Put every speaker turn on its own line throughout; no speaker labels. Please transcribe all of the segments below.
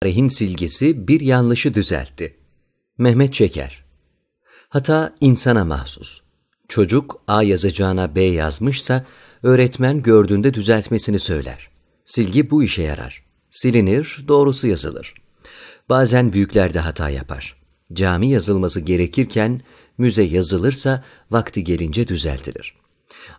Tarihin silgisi bir yanlışı düzeltti. Mehmet Çeker. Hata insana mahsus. Çocuk A yazacağına B yazmışsa öğretmen gördüğünde düzeltmesini söyler. Silgi bu işe yarar. Silinir, doğrusu yazılır. Bazen büyükler de hata yapar. Cami yazılması gerekirken müze yazılırsa vakti gelince düzeltilir.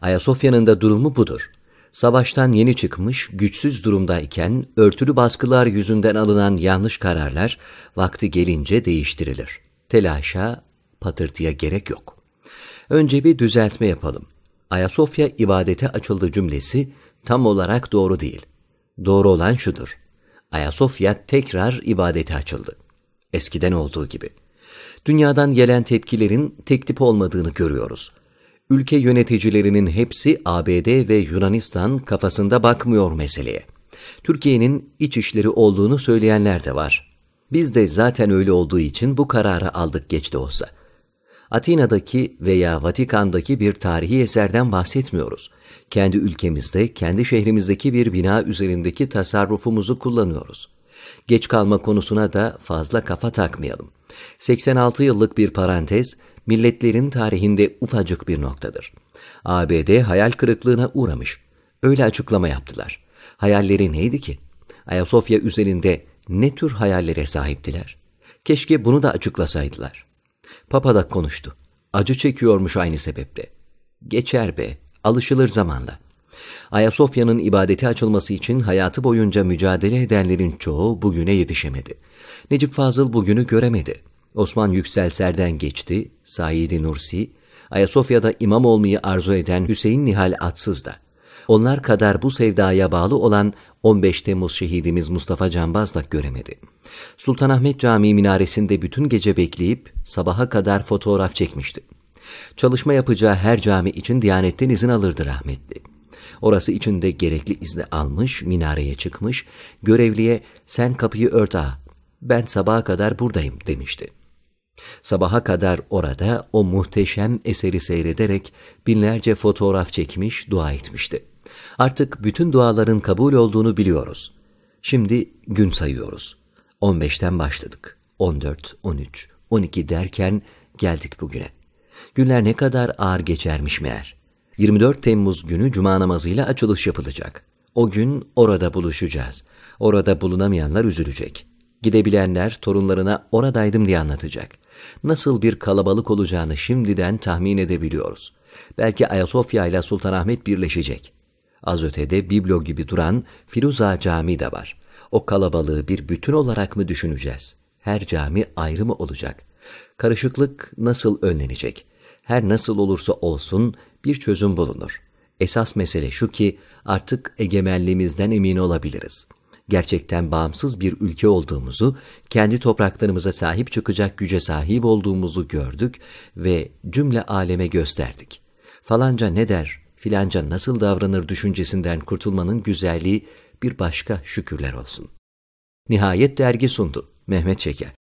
Ayasofya'nın da durumu budur savaştan yeni çıkmış, güçsüz durumdayken örtülü baskılar yüzünden alınan yanlış kararlar vakti gelince değiştirilir. Telaşa, patırtıya gerek yok. Önce bir düzeltme yapalım. Ayasofya ibadete açıldı cümlesi tam olarak doğru değil. Doğru olan şudur. Ayasofya tekrar ibadete açıldı. Eskiden olduğu gibi. Dünyadan gelen tepkilerin tek tip olmadığını görüyoruz.'' ülke yöneticilerinin hepsi ABD ve Yunanistan kafasında bakmıyor meseleye. Türkiye'nin iç işleri olduğunu söyleyenler de var. Biz de zaten öyle olduğu için bu kararı aldık geç de olsa. Atina'daki veya Vatikan'daki bir tarihi eserden bahsetmiyoruz. Kendi ülkemizde, kendi şehrimizdeki bir bina üzerindeki tasarrufumuzu kullanıyoruz. Geç kalma konusuna da fazla kafa takmayalım. 86 yıllık bir parantez milletlerin tarihinde ufacık bir noktadır. ABD hayal kırıklığına uğramış. Öyle açıklama yaptılar. Hayalleri neydi ki? Ayasofya üzerinde ne tür hayallere sahiptiler? Keşke bunu da açıklasaydılar. Papa da konuştu. Acı çekiyormuş aynı sebeple. Geçer be, alışılır zamanla. Ayasofya'nın ibadeti açılması için hayatı boyunca mücadele edenlerin çoğu bugüne yetişemedi. Necip Fazıl bugünü göremedi. Osman Yüksel Serden geçti, Said Nursi, Ayasofya'da imam olmayı arzu eden Hüseyin Nihal Atsız da. Onlar kadar bu sevdaya bağlı olan 15 Temmuz şehidimiz Mustafa Canbazlak göremedi. Sultanahmet Camii minaresinde bütün gece bekleyip sabaha kadar fotoğraf çekmişti. Çalışma yapacağı her cami için Diyanet'ten izin alırdı rahmetli. Orası için de gerekli izni almış, minareye çıkmış, görevliye sen kapıyı ört ağa, ben sabaha kadar buradayım demişti. Sabaha kadar orada o muhteşem eseri seyrederek binlerce fotoğraf çekmiş, dua etmişti. Artık bütün duaların kabul olduğunu biliyoruz. Şimdi gün sayıyoruz. 15'ten başladık. 14, 13, 12 derken geldik bugüne. Günler ne kadar ağır geçermiş meğer. 24 Temmuz günü cuma namazıyla açılış yapılacak. O gün orada buluşacağız. Orada bulunamayanlar üzülecek gidebilenler torunlarına oradaydım diye anlatacak. Nasıl bir kalabalık olacağını şimdiden tahmin edebiliyoruz. Belki Ayasofya ile Sultanahmet birleşecek. Az ötede biblo gibi duran Firuza Camii de var. O kalabalığı bir bütün olarak mı düşüneceğiz? Her cami ayrı mı olacak? Karışıklık nasıl önlenecek? Her nasıl olursa olsun bir çözüm bulunur. Esas mesele şu ki artık egemenliğimizden emin olabiliriz gerçekten bağımsız bir ülke olduğumuzu, kendi topraklarımıza sahip çıkacak güce sahip olduğumuzu gördük ve cümle aleme gösterdik. Falanca ne der, filanca nasıl davranır düşüncesinden kurtulmanın güzelliği bir başka şükürler olsun. Nihayet dergi sundu Mehmet Çeker.